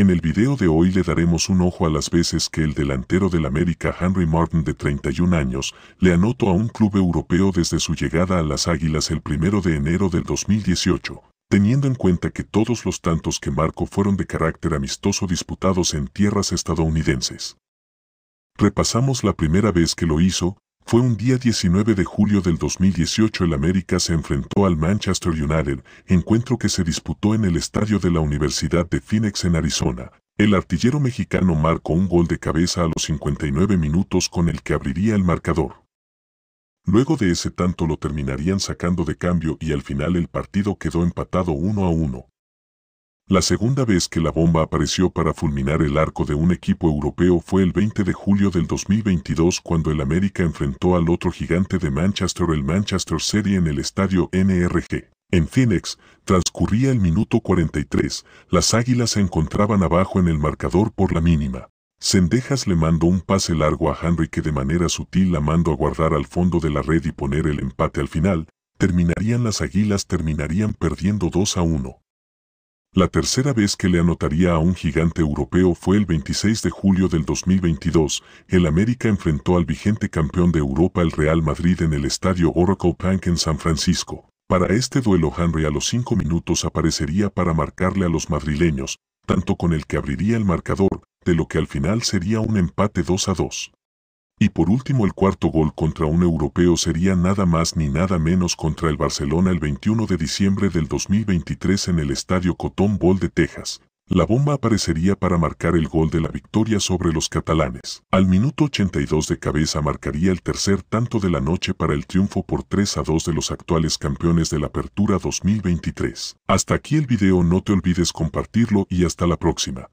En el video de hoy le daremos un ojo a las veces que el delantero del América Henry Martin de 31 años le anotó a un club europeo desde su llegada a las Águilas el 1 de enero del 2018, teniendo en cuenta que todos los tantos que marcó fueron de carácter amistoso disputados en tierras estadounidenses. Repasamos la primera vez que lo hizo, fue un día 19 de julio del 2018 el América se enfrentó al Manchester United, encuentro que se disputó en el estadio de la Universidad de Phoenix en Arizona. El artillero mexicano marcó un gol de cabeza a los 59 minutos con el que abriría el marcador. Luego de ese tanto lo terminarían sacando de cambio y al final el partido quedó empatado 1 a 1. La segunda vez que la bomba apareció para fulminar el arco de un equipo europeo fue el 20 de julio del 2022 cuando el América enfrentó al otro gigante de Manchester el Manchester City en el estadio NRG. En Phoenix, transcurría el minuto 43, las Águilas se encontraban abajo en el marcador por la mínima. Sendejas le mandó un pase largo a Henry que de manera sutil la mandó a guardar al fondo de la red y poner el empate al final, terminarían las Águilas terminarían perdiendo 2 a 1. La tercera vez que le anotaría a un gigante europeo fue el 26 de julio del 2022. El América enfrentó al vigente campeón de Europa el Real Madrid en el estadio Oracle Punk en San Francisco. Para este duelo Henry a los cinco minutos aparecería para marcarle a los madrileños, tanto con el que abriría el marcador, de lo que al final sería un empate 2 a 2. Y por último el cuarto gol contra un europeo sería nada más ni nada menos contra el Barcelona el 21 de diciembre del 2023 en el Estadio Cotón Bowl de Texas. La bomba aparecería para marcar el gol de la victoria sobre los catalanes. Al minuto 82 de cabeza marcaría el tercer tanto de la noche para el triunfo por 3 a 2 de los actuales campeones de la Apertura 2023. Hasta aquí el video, no te olvides compartirlo y hasta la próxima.